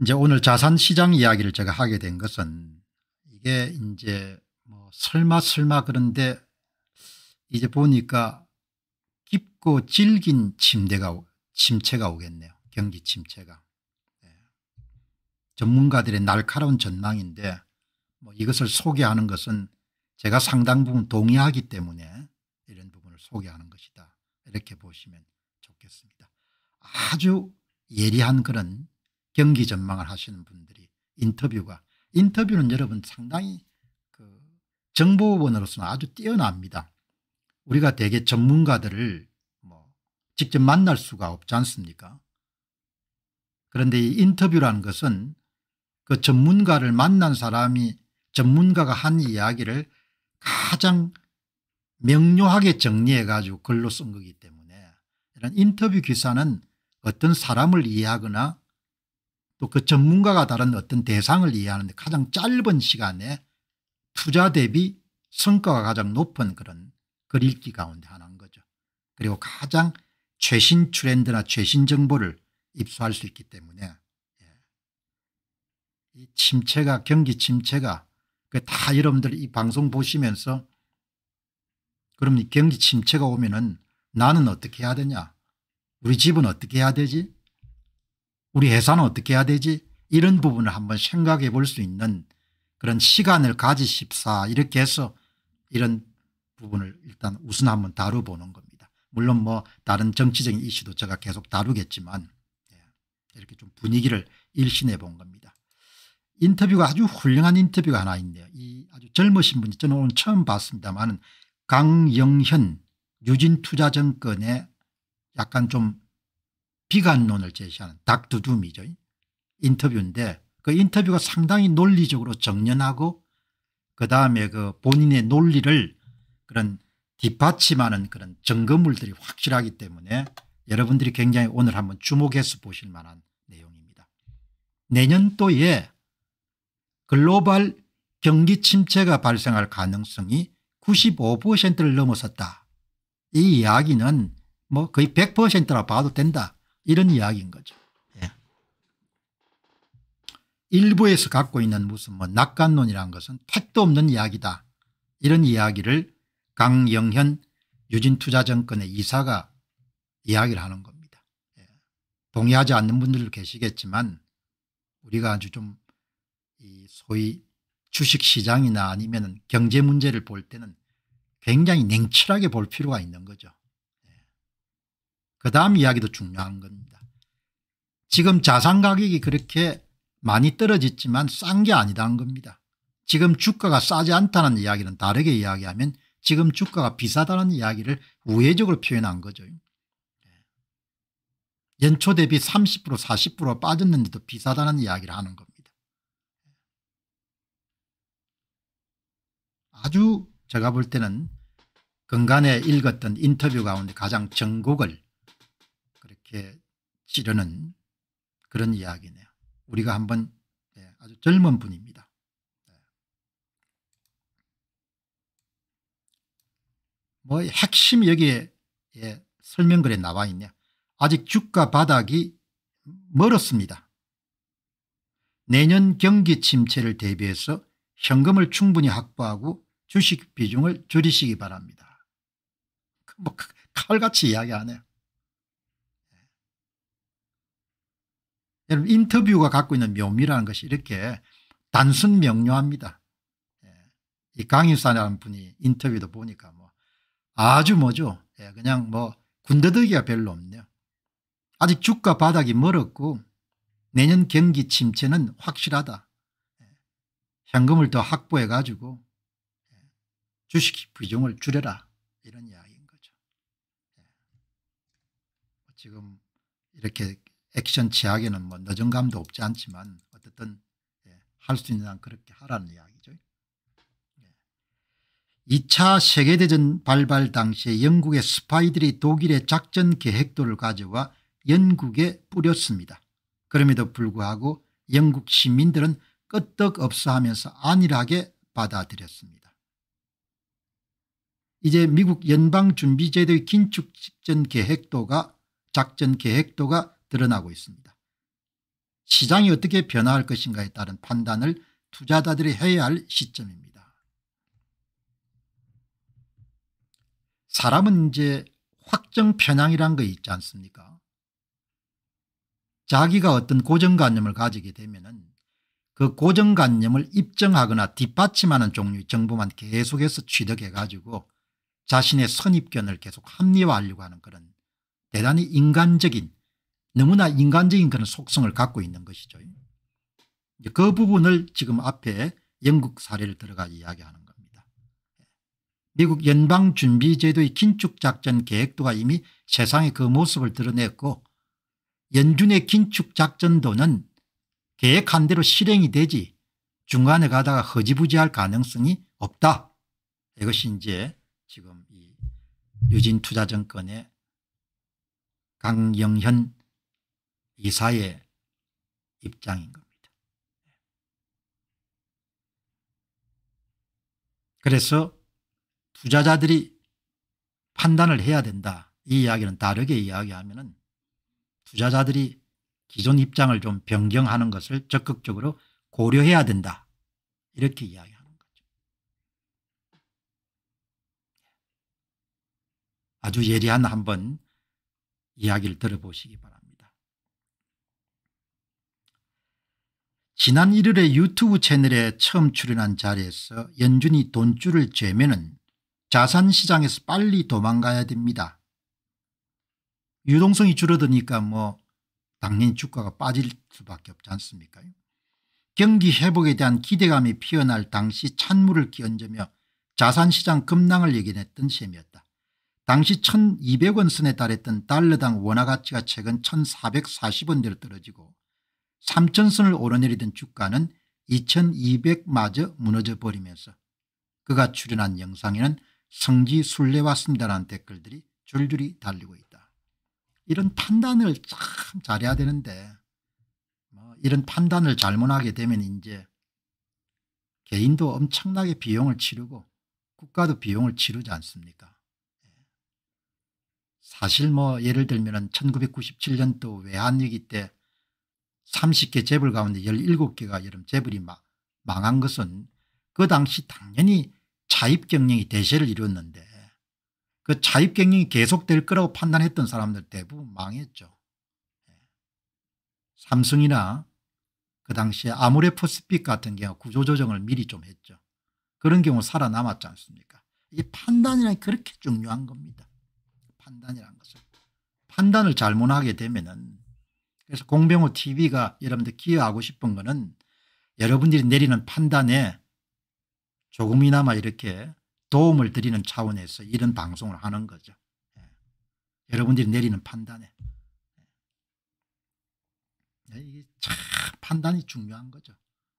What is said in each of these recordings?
이제 오늘 자산시장 이야기를 제가 하게 된 것은 이게 이제 뭐 설마 설마 그런데 이제 보니까 깊고 질긴 침대가 침체가 오겠네요. 경기 침체가. 네. 전문가들의 날카로운 전망인데 뭐 이것을 소개하는 것은 제가 상당 부분 동의하기 때문에 이런 부분을 소개하는 것이다. 이렇게 보시면 좋겠습니다. 아주 예리한 그런 경기 전망을 하시는 분들이 인터뷰가 인터뷰는 여러분 상당히 그 정보원으로서는 아주 뛰어납니다. 우리가 대개 전문가들을 뭐 직접 만날 수가 없지 않습니까 그런데 이 인터뷰라는 것은 그 전문가를 만난 사람이 전문가가 한 이야기를 가장 명료하게 정리해 가지고 글로 쓴 거기 때문에 이런 인터뷰 기사는 어떤 사람을 이해하거나 또그 전문가가 다른 어떤 대상을 이해하는데 가장 짧은 시간에 투자 대비 성과가 가장 높은 그런 글읽기 가운데 하나인 거죠. 그리고 가장 최신 트렌드나 최신 정보를 입수할 수 있기 때문에 예. 이 침체가 경기 침체가 다 여러분들 이 방송 보시면서 그럼 경기 침체가 오면은 나는 어떻게 해야 되냐 우리 집은 어떻게 해야 되지 우리 회사는 어떻게 해야 되지 이런 부분을 한번 생각해 볼 수 있는 그런 시간을 가지십사 이렇게 해서 이런 부분을 일단 우선 한번 다뤄보는 겁니다. 물론 뭐 다른 정치적인 이슈도 제가 계속 다루겠지만 예, 이렇게 좀 분위기를 일신해 본 겁니다. 인터뷰가 아주 훌륭한 인터뷰가 하나 있네요. 이 아주 젊으신 분이 저는 오늘 처음 봤습니다만 강영현 유진투자증권의 약간 좀 비관론을 제시하는 닥두둠이죠. 인터뷰인데 그 인터뷰가 상당히 논리적으로 정연하고 그다음에 그 본인의 논리를 그런 뒷받침하는 그런 증거물들이 확실하기 때문에 여러분들이 굉장히 오늘 한번 주목해서 보실 만한 내용입니다. 내년도에 글로벌 경기 침체가 발생할 가능성이 95%를 넘어섰다. 이 이야기는 뭐 거의 100%라 봐도 된다. 이런 이야기인 거죠. 예. 일부에서 갖고 있는 무슨 뭐 낙관론이란 것은 택도 없는 이야기다. 이런 이야기를 강영현 유진투자증권의 이사가 이야기를 하는 겁니다. 예. 동의하지 않는 분들도 계시겠지만 우리가 아주 좀 소위 주식시장이나 아니면 경제 문제를 볼 때는 굉장히 냉철하게 볼 필요가 있는 거죠. 그 다음 이야기도 중요한 겁니다. 지금 자산 가격이 그렇게 많이 떨어졌지만 싼 게 아니다는 겁니다. 지금 주가가 싸지 않다는 이야기는 다르게 이야기하면 지금 주가가 비싸다는 이야기를 우회적으로 표현한 거죠. 연초 대비 30% 40% 빠졌는데도 비싸다는 이야기를 하는 겁니다. 아주 제가 볼 때는 근간에 읽었던 인터뷰 가운데 가장 정곡을 이렇게 찌르는 그런 이야기네요. 우리가 한번 네, 아주 젊은 분입니다. 네. 예. 뭐핵심 여기에 예, 설명글에 나와 있냐. 아직 주가 바닥이 멀었습니다. 내년 경기 침체를 대비해서 현금을 충분히 확보하고 주식 비중을 줄이시기 바랍니다. 뭐 칼같이 이야기하네요. 여러분 인터뷰가 갖고 있는 묘미라는 것이 이렇게 단순 명료합니다. 예. 이 강일사라는 분이 인터뷰도 보니까 뭐 아주 뭐죠. 예, 그냥 뭐 군더더기가 별로 없네요. 아직 주가 바닥이 멀었고 내년 경기 침체는 확실하다. 예. 현금을 더 확보해 가지고 주식 비중을 줄여라 이런 이야기인 거죠. 지금 이렇게 액션 최약에는뭐 늦은감도 없지 않지만 어쨌든 예, 할수 있는 한 그렇게 하라는 이야기죠. 예. 2차 세계대전 발발 당시에 영국의 스파이들이 독일의 작전 계획도를 가져와 영국에 뿌렸습니다. 그럼에도 불구하고 영국 시민들은 끄떡없어 하면서 안일하게 받아들였습니다. 이제 미국 연방준비제도의 긴축 직전 계획도가 작전 계획도가 드러나고 있습니다. 시장이 어떻게 변화할 것인가에 따른 판단을 투자자들이 해야 할 시점입니다. 사람은 이제 확정 편향이란 거 있지 않습니까? 자기가 어떤 고정관념을 가지게 되면 그 고정관념을 입증하거나 뒷받침하는 종류의 정보만 계속해서 취득해 가지고 자신의 선입견을 계속 합리화하려고 하는 그런 대단히 인간적인 너무나 인간적인 그런 속성을 갖고 있는 것이죠. 그 부분을 지금 앞에 영국 사례를 들어가 이야기하는 겁니다. 미국 연방준비제도의 긴축작전 계획도가 이미 세상에 그 모습을 드러냈고 연준의 긴축작전도는 계획한 대로 실행이 되지 중간에 가다가 허지부지할 가능성이 없다. 이것이 이제 지금 이 유진투자증권의 강영현 이사의 입장인 겁니다. 그래서 투자자들이 판단을 해야 된다. 이 이야기는 다르게 이야기하면 투자자들이 기존 입장을 좀 변경하는 것을 적극적으로 고려해야 된다. 이렇게 이야기하는 거죠. 아주 예리한 한번 이야기를 들어보시기 바랍니다. 지난 1일에 유튜브 채널에 처음 출연한 자리에서 연준이 돈줄을 재면은 자산시장에서 빨리 도망가야 됩니다. 유동성이 줄어드니까 뭐 당연히 주가가 빠질 수밖에 없지 않습니까 경기 회복에 대한 기대감이 피어날 당시 찬물을 끼얹으며 자산시장 급락을 예견했던 셈이었다. 당시 1200원 선에 달했던 달러당 원화가치가 최근 1440원대로 떨어지고 삼천선을 오르내리던 주가는 2200마저 무너져 버리면서 그가 출연한 영상에는 성지 순례왔습니다라는 댓글들이 줄줄이 달리고 있다. 이런 판단을 참 잘해야 되는데 뭐 이런 판단을 잘못하게 되면 이제 개인도 엄청나게 비용을 치르고 국가도 비용을 치르지 않습니까 예. 사실 뭐 예를 들면 1997년도 외환위기 때 30개 재벌 가운데 17개가 여름 재벌이 망한 것은 그 당시 당연히 차입경영이 대세를 이뤘는데 그 차입경영이 계속될 거라고 판단했던 사람들 대부분 망했죠. 예. 삼성이나 그 당시에 아모레퍼스픽 같은 경우 구조조정을 미리 좀 했죠. 그런 경우 살아남았지 않습니까 이 판단이란 그렇게 중요한 겁니다. 판단이란 것은. 판단을 잘못하게 되면 은 그래서 공병호 tv가 여러분들 기여하고 싶은 거는 여러분들이 내리는 판단에 조금이나마 이렇게 도움을 드리는 차원에서 이런 방송을 하는 거죠. 예. 여러분들이 내리는 판단에. 예. 네, 이게 참 판단이 중요한 거죠.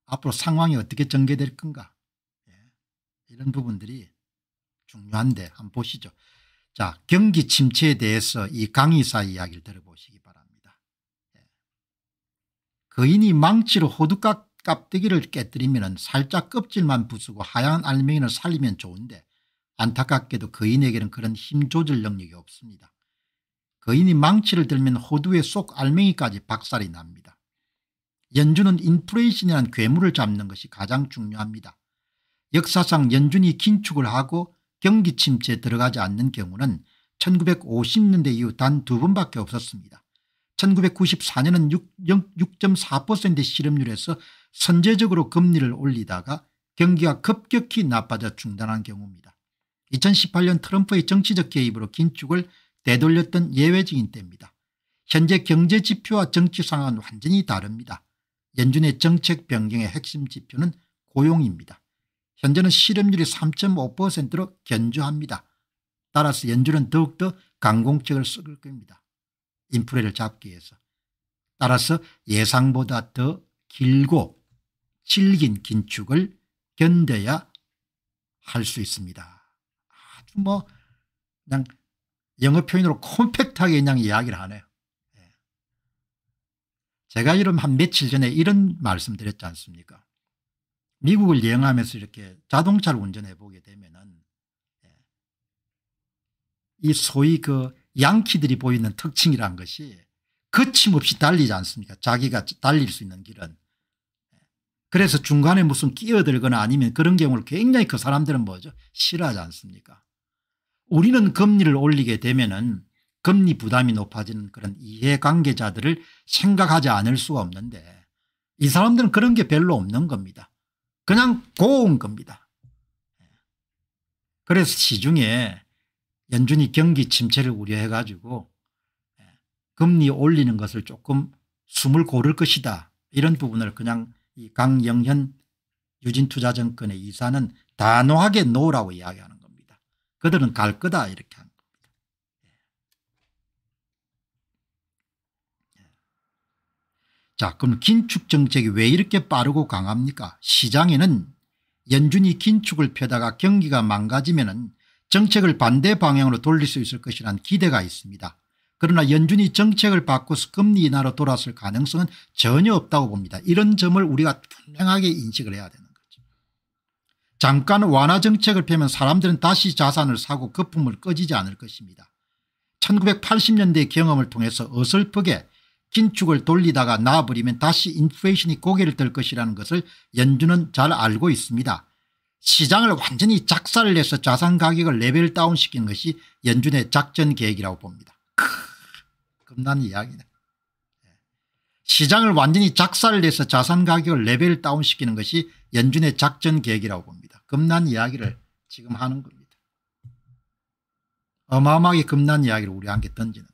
앞으로 상황이 어떻게 전개될 건가. 예. 이런 부분들이 중요한데 한번 보시죠. 자 경기 침체에 대해서 이 강의사 이야기를 들어보시죠 거인이 그 망치로 호두깍 깍대기를 깨뜨리면 살짝 껍질만 부수고 하얀 알맹이를 살리면 좋은데 안타깝게도 거인에게는 그 그런 힘 조절 능력이 없습니다. 거인이 그 망치를 들면 호두의 속 알맹이까지 박살이 납니다. 연준은 인플레이션이란 괴물을 잡는 것이 가장 중요합니다. 역사상 연준이 긴축을 하고 경기 침체에 들어가지 않는 경우는 1950년대 이후 단 두 번밖에 없었습니다. 1994년은 6.4%의 실업률에서 선제적으로 금리를 올리다가 경기가 급격히 나빠져 중단한 경우입니다. 2018년 트럼프의 정치적 개입으로 긴축을 되돌렸던 예외적인 때입니다. 현재 경제 지표와 정치 상황은 완전히 다릅니다. 연준의 정책 변경의 핵심 지표는 고용입니다. 현재는 실업률이 3.5%로 견조합니다. 따라서 연준은 더욱더 강공책을 쓸 겁니다. 인플레를 잡기 위해서. 따라서 예상보다 더 길고 질긴 긴축을 견뎌야 할 수 있습니다. 아주 뭐 그냥 영어 표현으로 콤팩트하게 그냥 이야기를 하네요. 예. 제가 이런 한 며칠 전에 이런 말씀 드렸지 않습니까? 미국을 여행하면서 이렇게 자동차를 운전해 보게 되면은 예. 이 소위 그 양키들이 보이는 특징이란 것이 거침없이 달리지 않습니까 자기가 달릴 수 있는 길은. 그래서 중간에 무슨 끼어들거나 아니면 그런 경우를 굉장히 그 사람들은 뭐죠 싫어하지 않습니까 우리는 금리를 올리게 되면 은 금리 부담이 높아지는 그런 이해관계자들을 생각하지 않을 수가 없는데 이 사람들은 그런 게 별로 없는 겁니다. 그냥 고운 겁니다. 그래서 시중에 연준이 경기 침체를 우려해가지고 예, 금리 올리는 것을 조금 숨을 고를 것이다 이런 부분을 그냥 이 강영현 유진투자증권의 이사는 단호하게 노라고 이야기하는 겁니다. 그들은 갈 거다 이렇게 한 겁니다. 예. 예. 자 그럼 긴축정책이 왜 이렇게 빠르고 강합니까 시장에는 연준이 긴축을 펴다가 경기가 망가지면 은 정책을 반대 방향으로 돌릴 수 있을 것이라는 기대가 있습니다. 그러나 연준이 정책을 바꿔서 금리 인하로 돌아설 가능성은 전혀 없다고 봅니다. 이런 점을 우리가 분명하게 인식을 해야 되는 거죠. 잠깐 완화 정책을 펴면 사람들은 다시 자산을 사고 거품을 꺼지지 않을 것입니다. 1980년대 경험을 통해서 어설프게 긴축을 돌리다가 나아버리면 다시 인플레이션이 고개를 들 것이라는 것을 연준은 잘 알고 있습니다. 시장을 완전히 작살을 내서 자산 가격을 레벨 다운시킨 것이 연준의 작전 계획이라고 봅니다. 크, 겁난 이야기네. 예. 시장을 완전히 작살을 내서 자산 가격을 레벨 다운시키는 것이 연준의 작전 계획이라고 봅니다. 겁난 이야기를 지금 하는 겁니다. 어마어마하게 겁난 이야기를 우리한테 던지는 겁니다.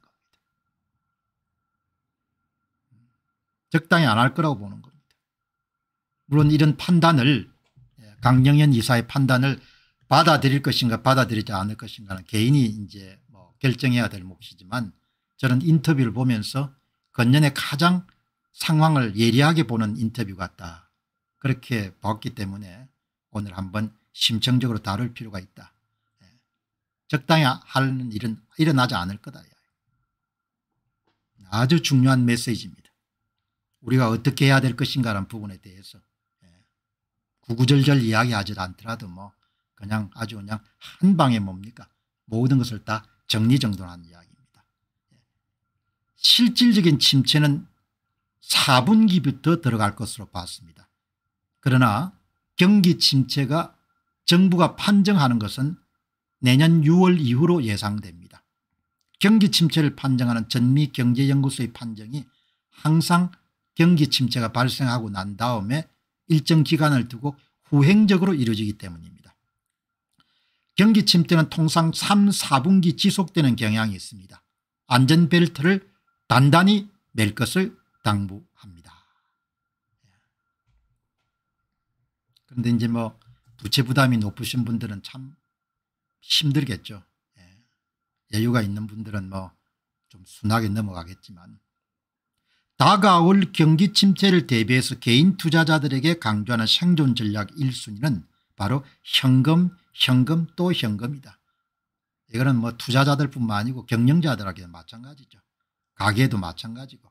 적당히 안 할 거라고 보는 겁니다. 물론 이런 판단을 강경현 이사의 판단을 받아들일 것인가 받아들이지 않을 것인가는 개인이 이제 뭐 결정해야 될 몫이지만 저는 인터뷰를 보면서 건년에 가장 상황을 예리하게 보는 인터뷰 같다. 그렇게 봤기 때문에 오늘 한번 심층적으로 다룰 필요가 있다. 예. 적당히 하는 일은 일어나지 않을 거다. 예. 아주 중요한 메시지입니다. 우리가 어떻게 해야 될 것인가라는 부분에 대해서 구구절절 이야기하지 않더라도 뭐 그냥 아주 그냥 한 방에 뭡니까 모든 것을 다 정리정돈한 이야기입니다. 예. 실질적인 침체는 4분기부터 들어갈 것으로 봤습니다. 그러나 경기 침체가 정부가 판정하는 것은 내년 6월 이후로 예상됩니다. 경기 침체를 판정하는 전미경제연구소의 판정이 항상 경기 침체가 발생하고 난 다음에 일정 기간을 두고 후행적으로 이루어지기 때문입니다. 경기 침체는 통상 3, 4분기 지속되는 경향이 있습니다. 안전벨트를 단단히 맬 것을 당부합니다. 그런데 이제 뭐 부채 부담이 높으신 분들은 참 힘들겠죠. 예. 여유가 있는 분들은 뭐 좀 순하게 넘어가겠지만 다가올 경기 침체를 대비해서 개인 투자자들에게 강조하는 생존 전략 1순위는 바로 현금 현금 또 현금이다. 이거는 뭐 투자자들 뿐만 아니고 경영자들에게도 마찬가지죠. 가게도 마찬가지고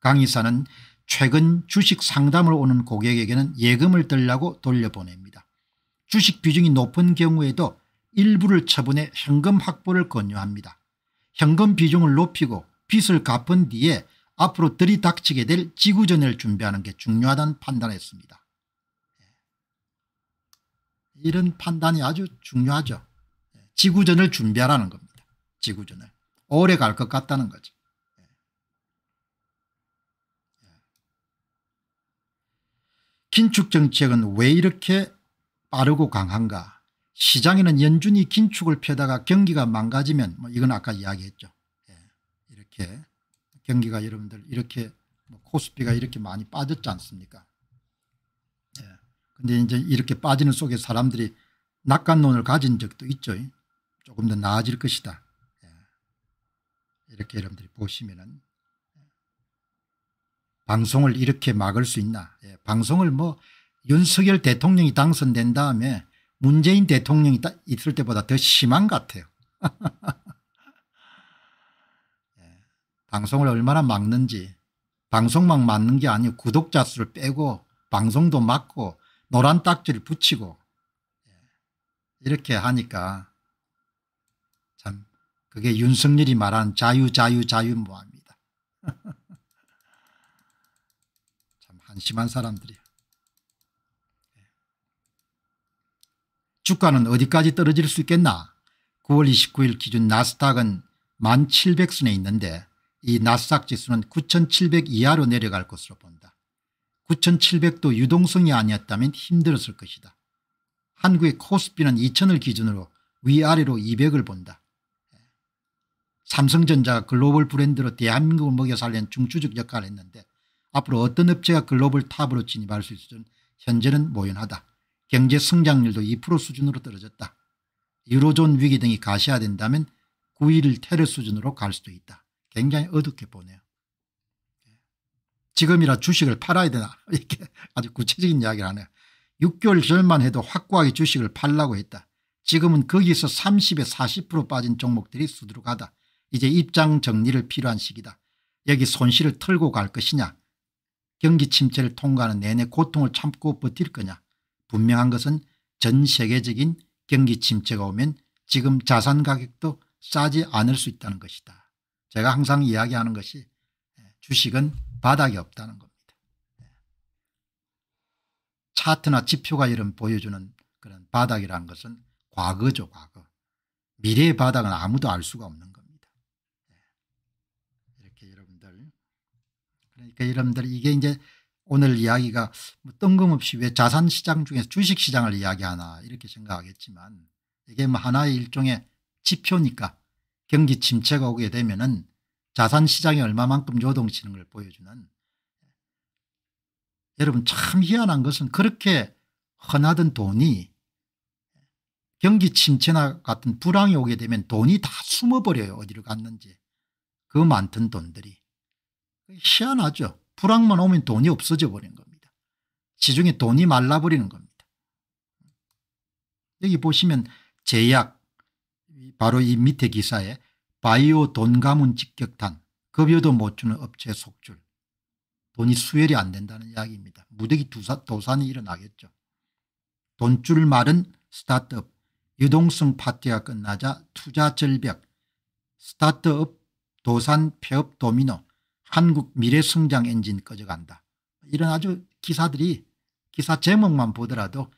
강의사는 최근 주식 상담을 오는 고객에게는 예금을 들라고 돌려보냅니다. 주식 비중이 높은 경우에도 일부를 처분해 현금 확보를 권유합니다. 현금 비중을 높이고 빚을 갚은 뒤에 앞으로 들이닥치게 될 지구전을 준비하는 게 중요하다는 판단했습니다. 예. 이런 판단이 아주 중요하죠. 예. 지구전을 준비하라는 겁니다. 지구전을. 오래 갈 것 같다는 거죠. 예. 긴축 정책은 왜 이렇게 빠르고 강한가 시장에는 연준이 긴축을 펴다가 경기가 망가지면 뭐 이건 아까 이야기했죠. 이렇게 경기가 여러분들 이렇게 뭐 코스피가 이렇게 많이 빠졌지 않습니까? 예. 근데 이제 이렇게 빠지는 속에 사람들이 낙관론을 가진 적도 있죠. 조금 더 나아질 것이다. 예. 이렇게 여러분들이 보시면은 방송을 이렇게 막을 수 있나. 예. 방송을 뭐 윤석열 대통령이 당선된 다음에 문재인 대통령이 있을 때보다 더 심한 같아요. 방송을 얼마나 막는지 방송만 막는 게 아니고 구독자 수를 빼고 방송도 막고 노란 딱지를 붙이고 예, 이렇게 하니까 참 그게 윤석열이 말한 자유 자유 자유 뭐합니다. 참 한심한 사람들이야. 예. 주가는 어디까지 떨어질 수 있겠나 9월 29일 기준 나스닥은 1700선에 있는데 이 나스닥 지수는 9700 이하로 내려갈 것으로 본다. 9700도 유동성이 아니었다면 힘들었을 것이다. 한국의 코스피는 2000을 기준으로 위아래로 200을 본다. 삼성전자가 글로벌 브랜드로 대한민국을 먹여 살리는 중추적 역할을 했는데 앞으로 어떤 업체가 글로벌 탑으로 진입할 수 있을지는 현재는 모연하다. 경제 성장률도 2% 수준으로 떨어졌다. 유로존 위기 등이 가시화된다면 9.11 테러 수준으로 갈 수도 있다. 굉장히 어둡게 보네요. 지금이라 주식을 팔아야 되나 이렇게 아주 구체적인 이야기를 하네요. 6개월 전만 해도 확고하게 주식을 팔라고 했다. 지금은 거기서 30에 40% 빠진 종목들이 수두룩하다. 이제 입장 정리를 필요한 시기다. 여기 손실을 털고 갈 것이냐 경기 침체를 통과하는 내내 고통을 참고 버틸 거냐 분명한 것은 전 세계적인 경기 침체가 오면 지금 자산 가격도 싸지 않을 수 있다는 것이다. 제가 항상 이야기하는 것이 주식은 바닥이 없다는 겁니다. 차트나 지표가 이런 보여주는 그런 바닥이라는 것은 과거죠 과거. 미래의 바닥은 아무도 알 수가 없는 겁니다. 이렇게 여러분들 그러니까 여러분들 이게 이제 오늘 이야기가 뭐 뜬금없이 왜 자산시장 중에서 주식시장을 이야기하나 이렇게 생각하겠지만 이게 뭐 하나의 일종의 지표니까 경기 침체가 오게 되면은 자산시장이 얼마만큼 요동치는 걸 보여주는 여러분 참 희한한 것은 그렇게 흔하던 돈이 경기 침체나 같은 불황이 오게 되면 돈이 다 숨어버려요. 어디로 갔는지. 그 많던 돈들이. 희한하죠. 불황만 오면 돈이 없어져 버리는 겁니다. 시중에 돈이 말라버리는 겁니다. 여기 보시면 제약, 바로 이 밑에 기사에 바이오 돈 가문 직격탄 급여도 못 주는 업체 속줄 돈이 수혈이 안 된다는 이야기입니다. 무더기 두사, 도산이 일어나겠죠. 돈줄 말은 스타트업 유동성 파티가 끝나자 투자 절벽 스타트업 도산 폐업 도미노 한국 미래 성장 엔진 꺼져간다. 이런 아주 기사들이 기사 제목만 보더라도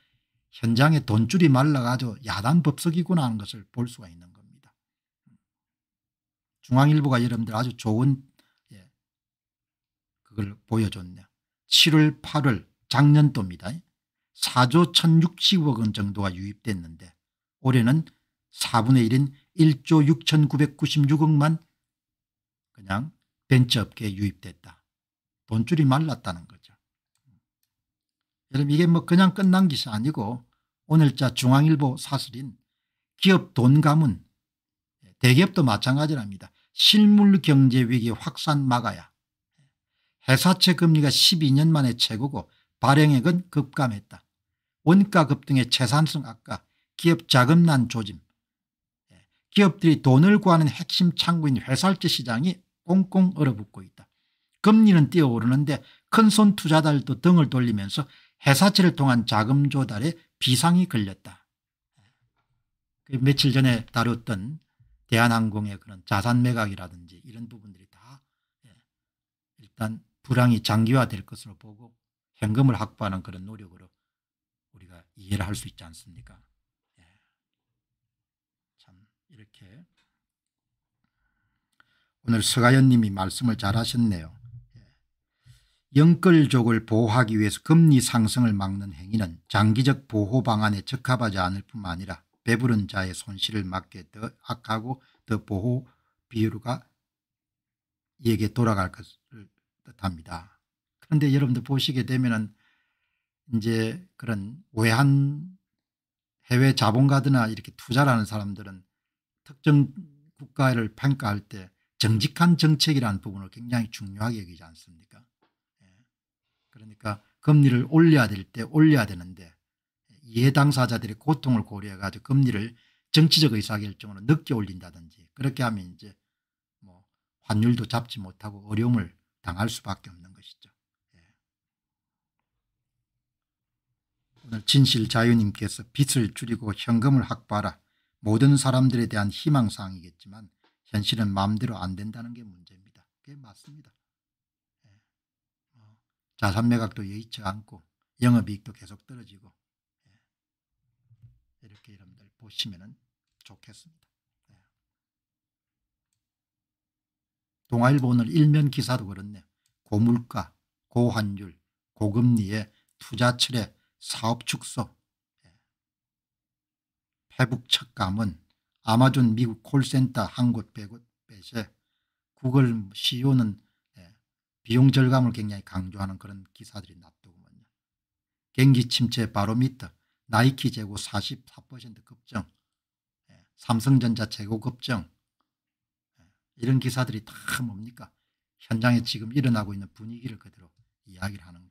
현장에 돈줄이 말라가지고 야단 법석이구나 하는 것을 볼 수가 있는 겁니다. 중앙일보가 여러분들 아주 좋은 예, 그걸 보여줬네요. 7월 8월 작년도입니다. 4조 1060억 원 정도가 유입됐는데 올해는 4분의 1인 1조 6996억만 그냥 벤처업계에 유입됐다. 돈줄이 말랐다는 거죠. 여러분 이게 뭐 그냥 끝난 것이 아니고 오늘자 중앙일보 사설인 기업 돈 가문 대기업도 마찬가지랍니다. 실물경제위기 확산 막아야 회사채 금리가 12년 만에 최고고 발행액은 급감했다. 원가 급등의 재산성 악화 기업 자금난 조짐 기업들이 돈을 구하는 핵심 창구인 회사채 시장이 꽁꽁 얼어붙고 있다. 금리는 뛰어오르는데 큰손 투자자들도 등을 돌리면서 회사채를 통한 자금 조달에 비상이 걸렸다. 그 며칠 전에 다뤘던 대한항공의 그런 자산 매각이라든지 이런 부분들이 다 예, 일단 불황이 장기화될 것으로 보고 현금을 확보하는 그런 노력으로 우리가 이해를 할 수 있지 않습니까? 예. 참 이렇게 오늘 서가연 님이 말씀을 잘 하셨네요. 영끌족을 보호하기 위해서 금리 상승을 막는 행위는 장기적 보호 방안에 적합하지 않을 뿐만 아니라 배부른 자의 손실을 막게 더 악하고 더 보호 비율가 이에게 돌아갈 것을 뜻합니다. 그런데 여러분들 보시게 되면은 이제 그런 외환 해외 자본가들이나 이렇게 투자를 하는 사람들은 특정 국가를 평가할 때 정직한 정책이라는 부분을 굉장히 중요하게 여기지 않습니까 그러니까 금리를 올려야 될 때 올려야 되는데 이해 당사자들의 고통을 고려해 가지고 금리를 정치적 의사결정으로 늦게 올린다든지 그렇게 하면 이제 뭐 환율도 잡지 못하고 어려움을 당할 수밖에 없는 것이죠. 예. 오늘 진실 자유님께서 빚을 줄이고 현금을 확보하라 모든 사람들에 대한 희망사항이겠지만 현실은 마음대로 안 된다는 게 문제입니다. 그게 맞습니다. 자산 매각도 여의치 않고 영업이익도 계속 떨어지고 예, 이렇게 여러분들 보시면 좋겠습니다. 예. 동아일보 오늘 일면 기사도 그렇네. 고물가, 고환율, 고금리에 투자 철회, 사업 축소, 예. 페북 척감은 아마존 미국 콜센터 한곳 빼곳 빼세 구글 CEO는 비용 절감을 굉장히 강조하는 그런 기사들이 났더군요. 경기 침체 바로미터 나이키 재고 44% 급증 예, 삼성전자 재고 급증 예, 이런 기사들이 다 뭡니까 현장에 지금 일어나고 있는 분위기를 그대로 이야기를 하는